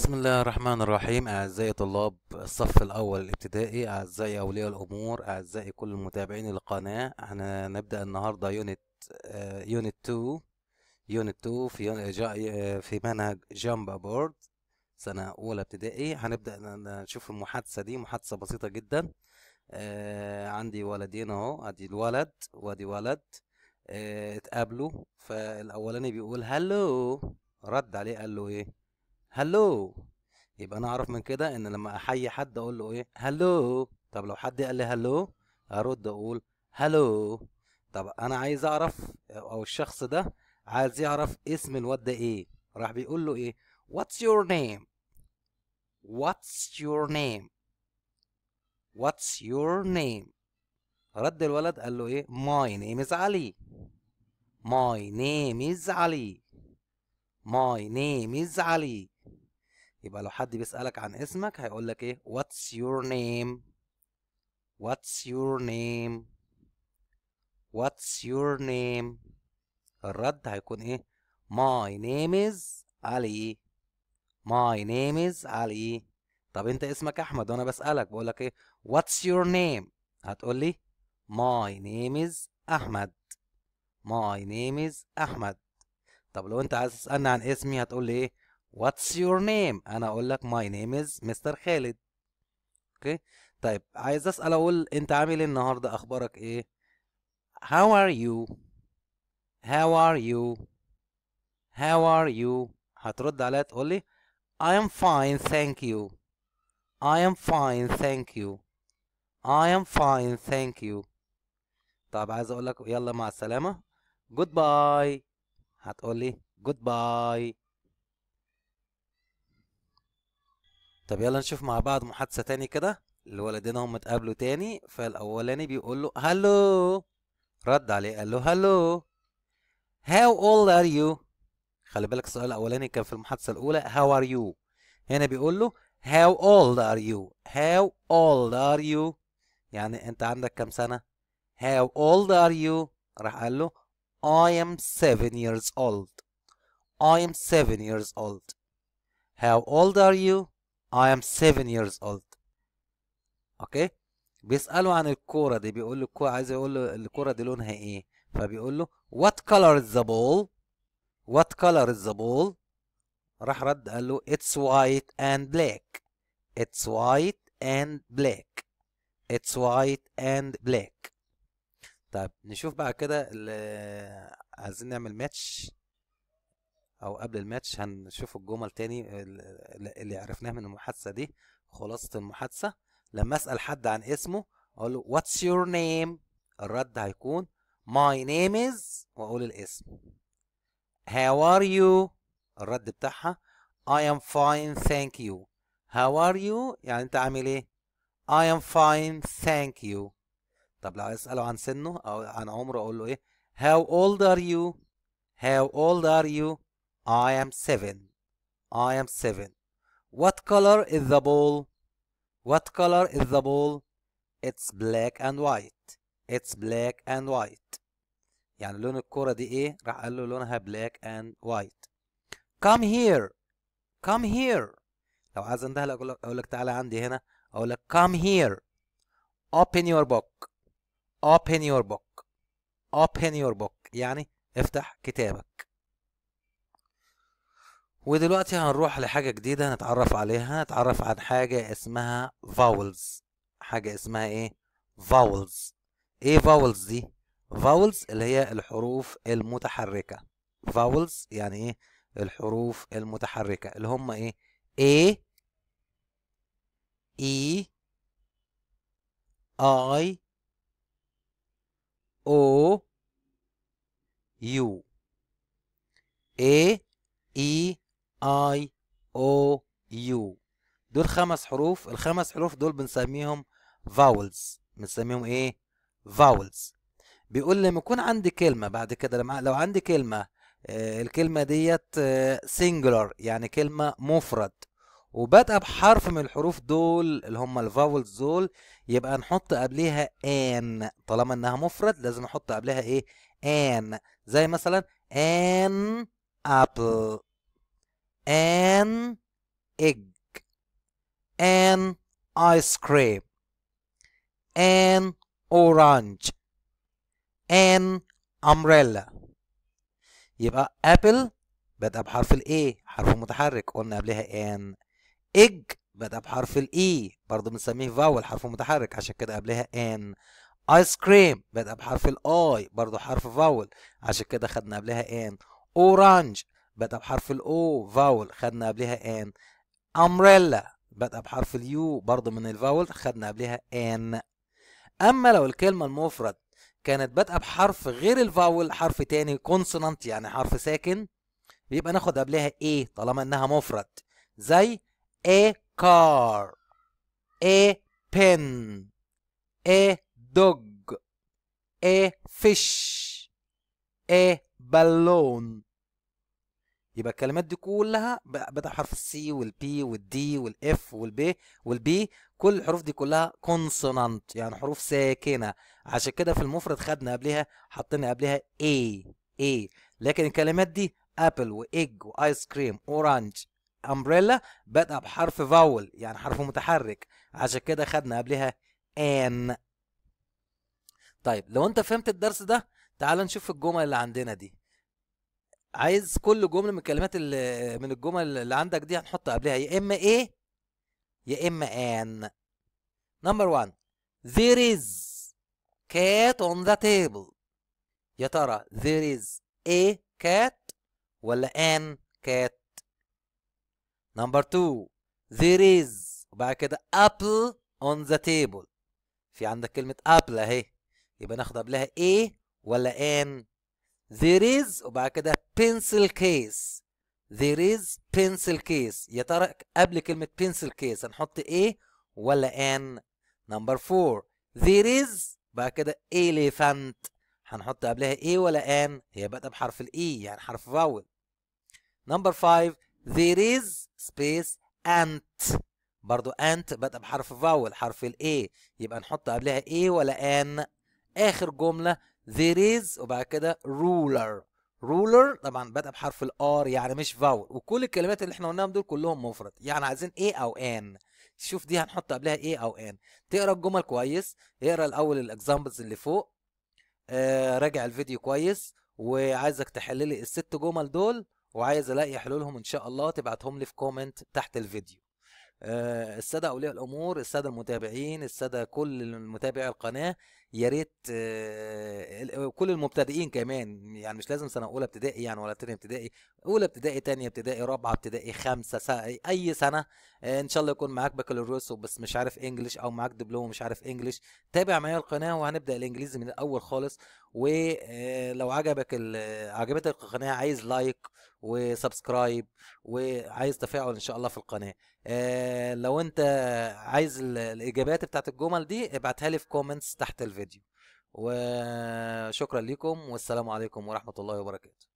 بسم الله الرحمن الرحيم أعزائي طلاب الصف الأول الابتدائي أعزائي أولياء الأمور أعزائي كل للقناة القناة هنبدأ النهاردة يونت آه، يونت 2 يونت 2 في آه، في منهج جامب بورد سنة أولى ابتدائي هنبدأ نشوف المحادثة دي محادثة بسيطة جدا آه، عندي ولدين أهو أدي الولد وأدي ولد اتقابلوا فالأولاني بيقول هلو رد عليه قال له إيه هلو يبقى انا اعرف من كده ان لما احيي حد اقول له ايه هلو طب لو حد قال لي هلو ارد اقول هلو طب انا عايز اعرف او الشخص ده عايز يعرف اسم الواد ده ايه راح بيقول له ايه what's your name what's your name what's your name رد الولد قال له ايه my name is علي my name is علي my name is علي يبقى لو حد بيسألك عن اسمك هيقول لك ايه what's your name what's your name what's your name الرد هيكون ايه my name is علي my name is علي طب انت اسمك احمد وانا بسألك بقول لك ايه what's your name هتقول لي my name is احمد my name is احمد طب لو انت عايز تسألني عن اسمي هتقول لي ايه What's your name? انا اقول لك my name is Mr. خالد اوكي طيب عايز اسال اقول انت عامل ايه النهارده اخبارك ايه how are you how are you how are you هترد عليا تقول لي I am fine thank you I am fine thank you I am fine thank you طيب عايز اقول لك يلا مع السلامه goodbye هتقول لي goodbye طب يلا نشوف مع بعض محادثة تاني كده الولدين هم اتقابلوا تاني فالأولاني بيقول له هلو رد عليه قال له هلو هاو اولد ار يو خلي بالك السؤال الأولاني كان في المحادثة الأولى هاو ار يو هنا بيقول له هاو اولد ار يو هاو اولد ار يو يعني أنت عندك كام سنة؟ هاو اولد ار يو راح قال له I am seven years old I am seven years old How old are you؟ I am seven years old. Okay. بيسأله عن الكورة دي بيقول له الكورة عايز يقول دي لونها ايه؟ فبيقول What color is the ball? What color is the ball? راح رد قال It's white and black. It's white and black. It's white and black. طيب نشوف بعد كده عايزين نعمل ماتش او قبل الماتش هنشوف الجمل تاني اللي عرفناه من المحادثه دي خلاصه المحادثه لما اسال حد عن اسمه اقول له واتس يور نيم الرد هيكون ماي نيم از واقول الاسم هاو ار يو الرد بتاعها I am fine thank you how are you يعني انت عامل ايه I am fine thank you طب لو اساله عن سنه او عن عمره اقول له ايه how old are you how old are you I am 7. I am 7. What color is the ball? What color is the ball? It's black and white. It's black and white. يعني لون الكرة دي ايه؟ راح قال له لونها black and white. Come here. Come here. لو عايز اندهلك اقول لك تعالى عندي هنا اقول لك come here. Open your book. Open your book. Open your book. يعني افتح كتابك. ودلوقتي هنروح لحاجة جديدة هنتعرف عليها هنتعرف عن حاجة اسمها فاولز حاجة اسمها ايه؟ فاولز ايه فاولز دي؟ فاولز اللي هي الحروف المتحركة فاولز يعني ايه؟ الحروف المتحركة اللي هم ايه؟ A E I O U A E اي او يو دول خمس حروف الخمس حروف دول بنسميهم فاولز بنسميهم ايه فاولز بيقول لما يكون عندي كلمه بعد كده لو عندي كلمه آه الكلمه ديت سنجولار آه، يعني كلمه مفرد وبدأ بحرف من الحروف دول اللي هم الفاولز دول يبقى نحط قبلها ان طالما انها مفرد لازم نحط قبلها ايه ان زي مثلا ان ابل an egg an ice cream an orange an umbrella يبقى apple بدأ بحرف الاي حرف متحرك قلنا قبلها ان egg بدأ بحرف الاي e، برضه بنسميه فاول حرف متحرك عشان كده قبلها ان ايس كريم بدأ بحرف الاي برضه حرف فاول عشان كده خدنا قبلها ان اورانج بدأ بحرف الأو فاول خدنا قبلها ان أمريلا بدأ بحرف اليو برضه من الفاول خدنا قبلها ان أما لو الكلمة المفرد كانت بادئه بحرف غير الفاول حرف تاني كونسونانت يعني حرف ساكن يبقى ناخد قبلها ايه طالما انها مفرد زي a car a pen a dog a fish a balloon يبقى الكلمات دي كلها بدأ حرف السي والبي والدي والاف والبي والبي كل الحروف دي كلها كونسونانت يعني حروف ساكنه عشان كده في المفرد خدنا قبلها حطينا قبلها اي اي لكن الكلمات دي ابل وايج وايس كريم اورانج امبريلا بدأ بحرف فاول يعني حرف متحرك عشان كده خدنا قبلها ان طيب لو انت فهمت الدرس ده تعال نشوف الجمل اللي عندنا دي عايز كل جمله من الكلمات اللي من الجمل اللي عندك دي هنحط قبلها يا اما ايه يا اما ان نمبر 1 there is cat on the table يا ترى there is a cat ولا an cat نمبر 2 there is وبعد كده apple on the table في عندك كلمة apple اهي يبقى ناخد قبلها a إيه ولا an there is وبعد كده pencil case there is pencil case يا ترى قبل كلمة pencil case هنحط a ولا N number four there is بقى كده elephant هنحط قبلها a ولا N هي بقى بحرف ال E يعني حرف vowel number five there is space ant برضو ant بدأ بحرف فاول حرف ال A يبقى نحط قبلها A ولا N آخر جملة there is وبعد كده ruler رولر طبعا بدأ بحرف الار يعني مش فاول وكل الكلمات اللي احنا قلناهم دول كلهم مفرد يعني عايزين ايه او ان تشوف دي هنحط قبلها ايه او ان تقرا الجمل كويس اقرا الاول الاكزامبلز اللي فوق آه راجع الفيديو كويس وعايزك تحل لي الست جمل دول وعايز الاقي حلولهم ان شاء الله تبعتهم لي في كومنت تحت الفيديو آه الساده اولياء الامور الساده المتابعين الساده كل المتابعي القناه يا ريت آه، آه، كل المبتدئين كمان يعني مش لازم سنه اولى ابتدائي يعني ولا ثاني ابتدائي اولى ابتدائي تانية ابتدائي رابعه ابتدائي خمسه سنة اي سنه آه، ان شاء الله يكون معاك بكالوريوس بس مش عارف انجلش او معاك دبلوم مش عارف انجلش تابع معايا القناه وهنبدا الانجليزي من الاول خالص ولو عجبك عجبتك القناه عايز لايك وسبسكرايب وعايز تفاعل ان شاء الله في القناه لو انت عايز الاجابات بتاعت الجمل دي ابعتها لي في كومنتس تحت الفيديو الفيديو وشكرا لكم والسلام عليكم ورحمة الله وبركاته